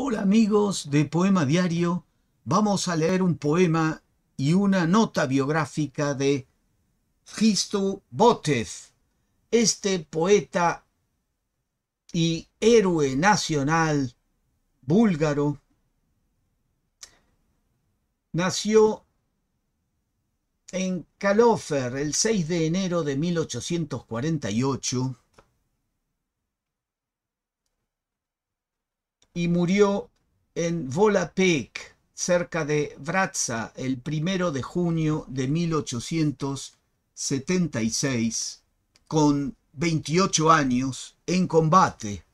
Hola amigos de Poema Diario, vamos a leer un poema y una nota biográfica de Hristo Botev, este poeta y héroe nacional búlgaro. Nació en Kalofer el 6 de enero de 1848 y murió en Volapek, cerca de Vratza, el primero de junio de 1876, con 28 años en combate.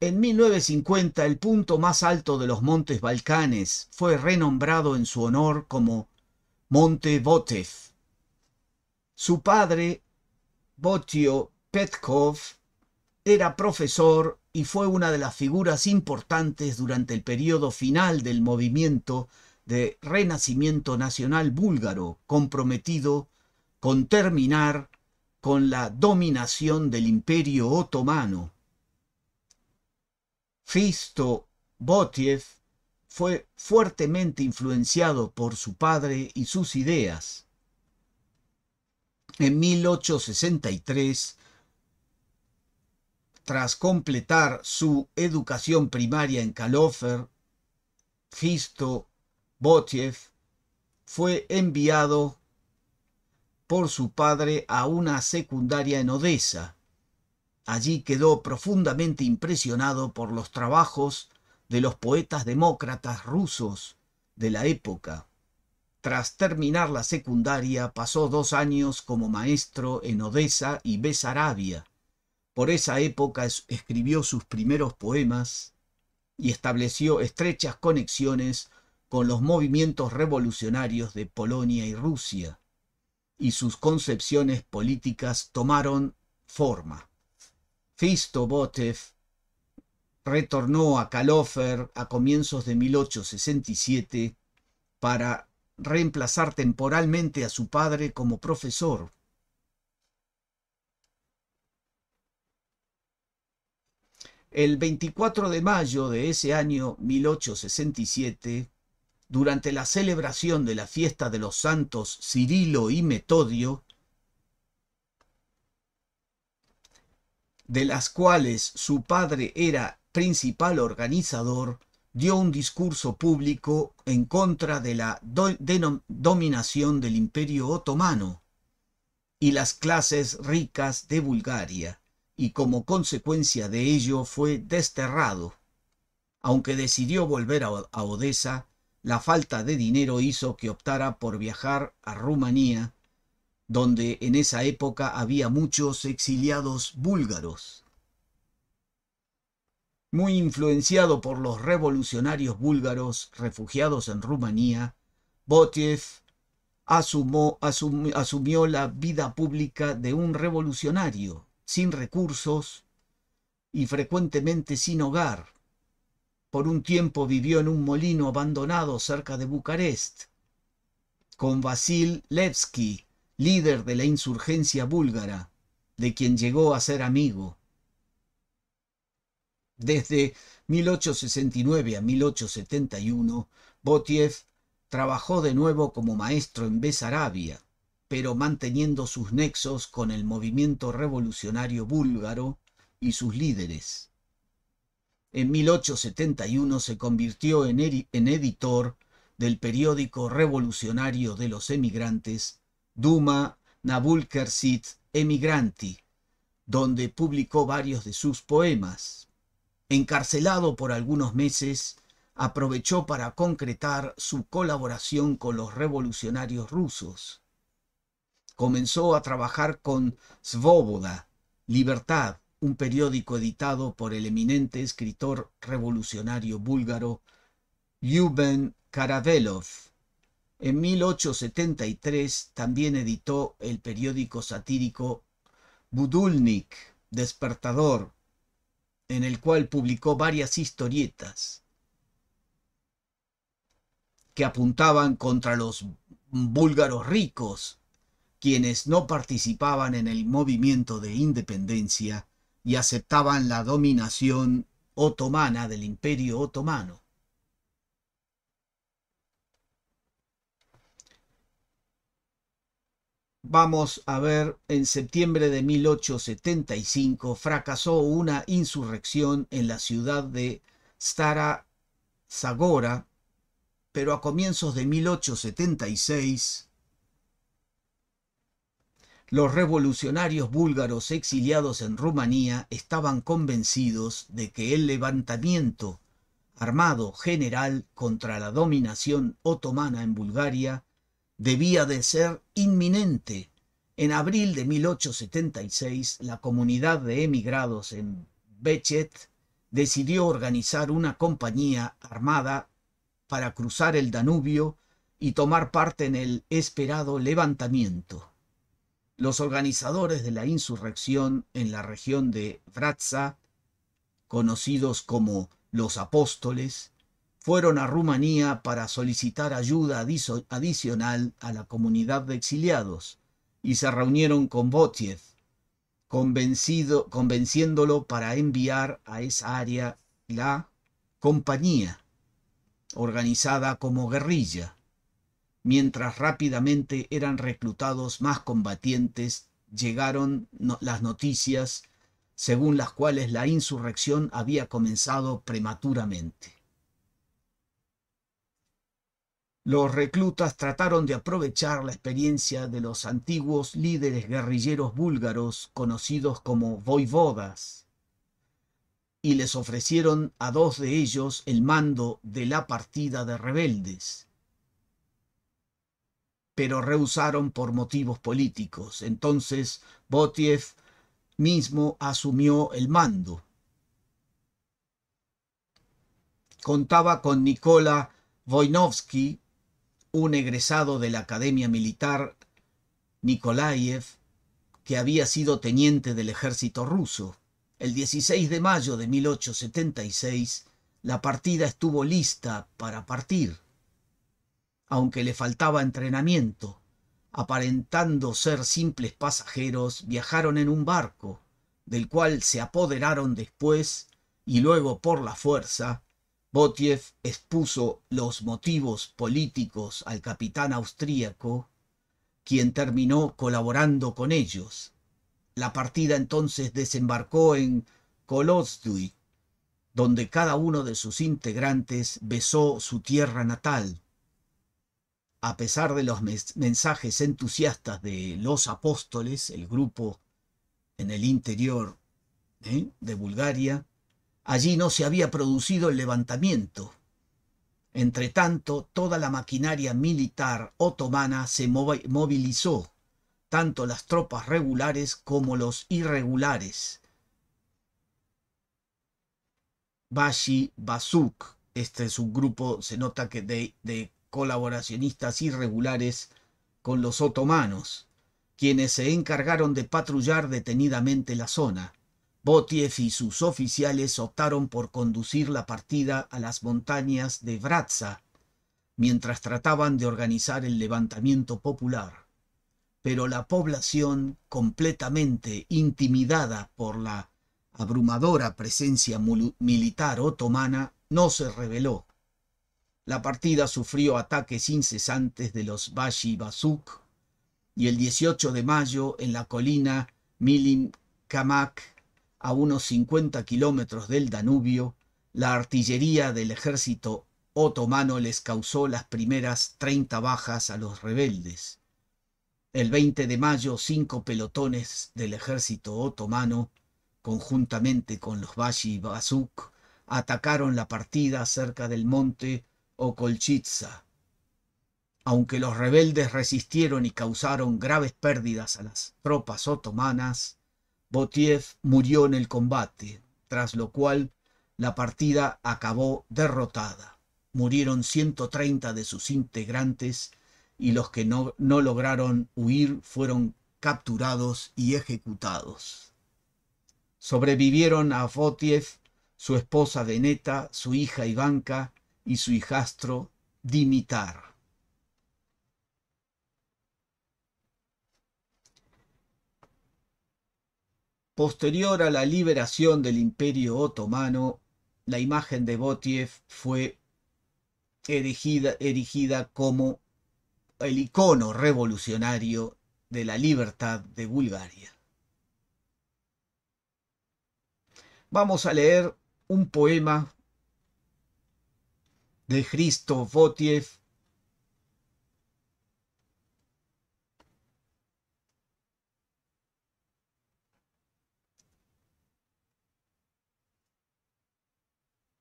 En 1950 el punto más alto de los montes Balcanes fue renombrado en su honor como Monte Botev. Su padre, Botio Petkov era profesor y fue una de las figuras importantes durante el periodo final del movimiento de renacimiento nacional búlgaro, comprometido con terminar con la dominación del imperio otomano. Fisto Botiev fue fuertemente influenciado por su padre y sus ideas. En 1863 tras completar su educación primaria en Kalófer, Fisto Botiev fue enviado por su padre a una secundaria en Odessa. Allí quedó profundamente impresionado por los trabajos de los poetas demócratas rusos de la época. Tras terminar la secundaria pasó dos años como maestro en Odessa y Besarabia. Por esa época escribió sus primeros poemas y estableció estrechas conexiones con los movimientos revolucionarios de Polonia y Rusia, y sus concepciones políticas tomaron forma. Fisto Botev retornó a Kalofer a comienzos de 1867 para reemplazar temporalmente a su padre como profesor El 24 de mayo de ese año 1867, durante la celebración de la fiesta de los santos Cirilo y Metodio, de las cuales su padre era principal organizador, dio un discurso público en contra de la dominación del Imperio Otomano y las clases ricas de Bulgaria y como consecuencia de ello fue desterrado. Aunque decidió volver a, Odessa, la falta de dinero hizo que optara por viajar a Rumanía, donde en esa época había muchos exiliados búlgaros. Muy influenciado por los revolucionarios búlgaros refugiados en Rumanía, Botiev asumió la vida pública de un revolucionario sin recursos y frecuentemente sin hogar. Por un tiempo vivió en un molino abandonado cerca de Bucarest, con Vasil Levski, líder de la insurgencia búlgara, de quien llegó a ser amigo. Desde 1869 a 1871, Botiev trabajó de nuevo como maestro en Besarabia, pero manteniendo sus nexos con el movimiento revolucionario búlgaro y sus líderes. En 1871 se convirtió en, editor del periódico revolucionario de los emigrantes, Duma Nabulkersit Emigranti, donde publicó varios de sus poemas. Encarcelado por algunos meses, aprovechó para concretar su colaboración con los revolucionarios rusos comenzó a trabajar con Svoboda, Libertad, un periódico editado por el eminente escritor revolucionario búlgaro Lyuben Karavelov. En 1873 también editó el periódico satírico Budulnik, Despertador, en el cual publicó varias historietas que apuntaban contra los búlgaros ricos quienes no participaban en el movimiento de independencia y aceptaban la dominación otomana del imperio otomano. Vamos a ver, en septiembre de 1875 fracasó una insurrección en la ciudad de Stara Zagora, pero a comienzos de 1876 los revolucionarios búlgaros exiliados en Rumanía estaban convencidos de que el levantamiento armado general contra la dominación otomana en Bulgaria debía de ser inminente. En abril de 1876, la comunidad de emigrados en Bechet decidió organizar una compañía armada para cruzar el Danubio y tomar parte en el esperado levantamiento. Los organizadores de la insurrección en la región de Vratza, conocidos como los apóstoles, fueron a Rumanía para solicitar ayuda adicional a la comunidad de exiliados y se reunieron con Botiev, convenciéndolo para enviar a esa área la compañía, organizada como guerrilla mientras rápidamente eran reclutados más combatientes, llegaron las noticias según las cuales la insurrección había comenzado prematuramente. Los reclutas trataron de aprovechar la experiencia de los antiguos líderes guerrilleros búlgaros conocidos como voivodas y les ofrecieron a dos de ellos el mando de la partida de rebeldes pero rehusaron por motivos políticos. Entonces Botiev mismo asumió el mando. Contaba con Nikola Voinovsky, un egresado de la Academia Militar Nikolaev, que había sido teniente del ejército ruso. El 16 de mayo de 1876, la partida estuvo lista para partir aunque le faltaba entrenamiento. Aparentando ser simples pasajeros, viajaron en un barco, del cual se apoderaron después y luego por la fuerza. Botiev expuso los motivos políticos al capitán austríaco, quien terminó colaborando con ellos. La partida entonces desembarcó en Kolozduy, donde cada uno de sus integrantes besó su tierra natal, a pesar de los mensajes entusiastas de los apóstoles, el grupo en el interior ¿eh? de Bulgaria, allí no se había producido el levantamiento. Entre tanto, toda la maquinaria militar otomana se movilizó, tanto las tropas regulares como los irregulares. Bashi Basuk, este es un grupo, se nota que de, de colaboracionistas irregulares con los otomanos, quienes se encargaron de patrullar detenidamente la zona. Botiev y sus oficiales optaron por conducir la partida a las montañas de Vratza, mientras trataban de organizar el levantamiento popular. Pero la población, completamente intimidada por la abrumadora presencia militar otomana, no se rebeló. La partida sufrió ataques incesantes de los Bashi Bazouk y el 18 de mayo en la colina Milim Kamak, a unos 50 kilómetros del Danubio, la artillería del ejército otomano les causó las primeras 30 bajas a los rebeldes. El 20 de mayo, cinco pelotones del ejército otomano, conjuntamente con los Bashi Bazouk, atacaron la partida cerca del monte o Colchitza. Aunque los rebeldes resistieron y causaron graves pérdidas a las tropas otomanas, Botiev murió en el combate, tras lo cual la partida acabó derrotada. Murieron 130 de sus integrantes y los que no, no lograron huir fueron capturados y ejecutados. Sobrevivieron a Botiev su esposa Veneta, su hija Ivanka y su hijastro Dimitar. Posterior a la liberación del Imperio Otomano, la imagen de Botiev fue erigida, erigida como el icono revolucionario de la libertad de Bulgaria. Vamos a leer un poema de Cristo Botiev.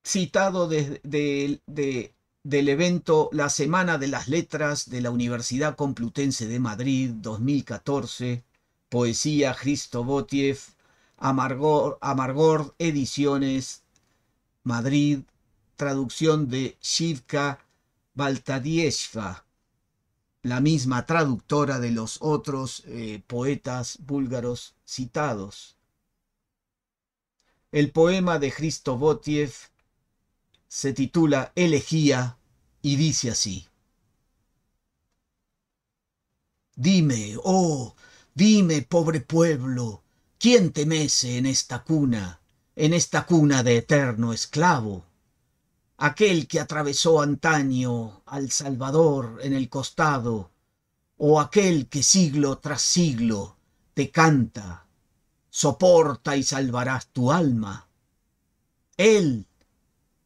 citado del evento La Semana de las Letras de la Universidad Complutense de Madrid 2014, Poesía Cristo Botiev, Amargor, Amargor Ediciones, Madrid traducción de Shivka Baltadieshva, la misma traductora de los otros eh, poetas búlgaros citados. El poema de Christo Botiev se titula Elegía y dice así. Dime, oh, dime, pobre pueblo, ¿quién te mece en esta cuna, en esta cuna de eterno esclavo? aquel que atravesó antaño al Salvador en el costado, o aquel que siglo tras siglo te canta, soporta y salvarás tu alma. Él,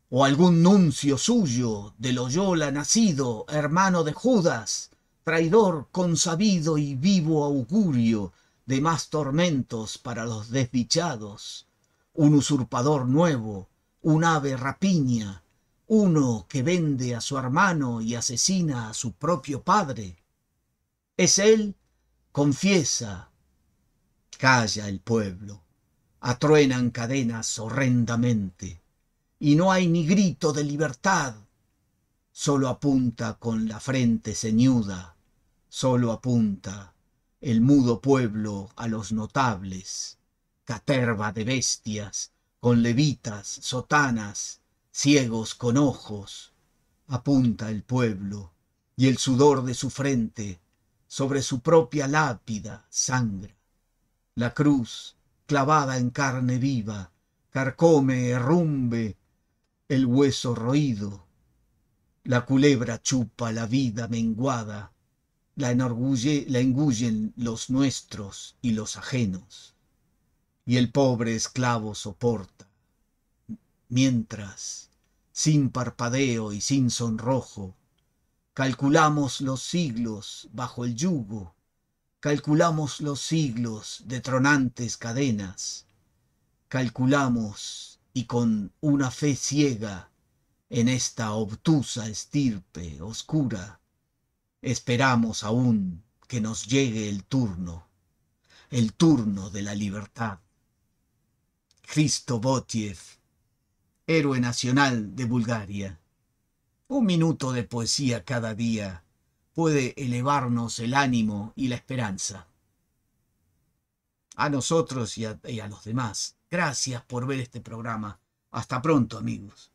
o algún nuncio suyo de Loyola nacido, hermano de Judas, traidor consabido y vivo augurio de más tormentos para los desdichados, un usurpador nuevo, un ave rapiña, uno que vende a su hermano y asesina a su propio padre. Es él, confiesa. Calla el pueblo. Atruenan cadenas horrendamente. Y no hay ni grito de libertad. Solo apunta con la frente ceñuda. Solo apunta el mudo pueblo a los notables. Caterva de bestias, con levitas, sotanas, ciegos con ojos, apunta el pueblo, y el sudor de su frente sobre su propia lápida sangra. La cruz, clavada en carne viva, carcome, herrumbe, el hueso roído. La culebra chupa la vida menguada, la, enorgulle, la engullen los nuestros y los ajenos. Y el pobre esclavo soporta mientras, sin parpadeo y sin sonrojo, calculamos los siglos bajo el yugo, calculamos los siglos de tronantes cadenas, calculamos y con una fe ciega en esta obtusa estirpe oscura, esperamos aún que nos llegue el turno, el turno de la libertad. Cristo Botiev héroe nacional de Bulgaria. Un minuto de poesía cada día puede elevarnos el ánimo y la esperanza. A nosotros y a, los demás, gracias por ver este programa. Hasta pronto amigos.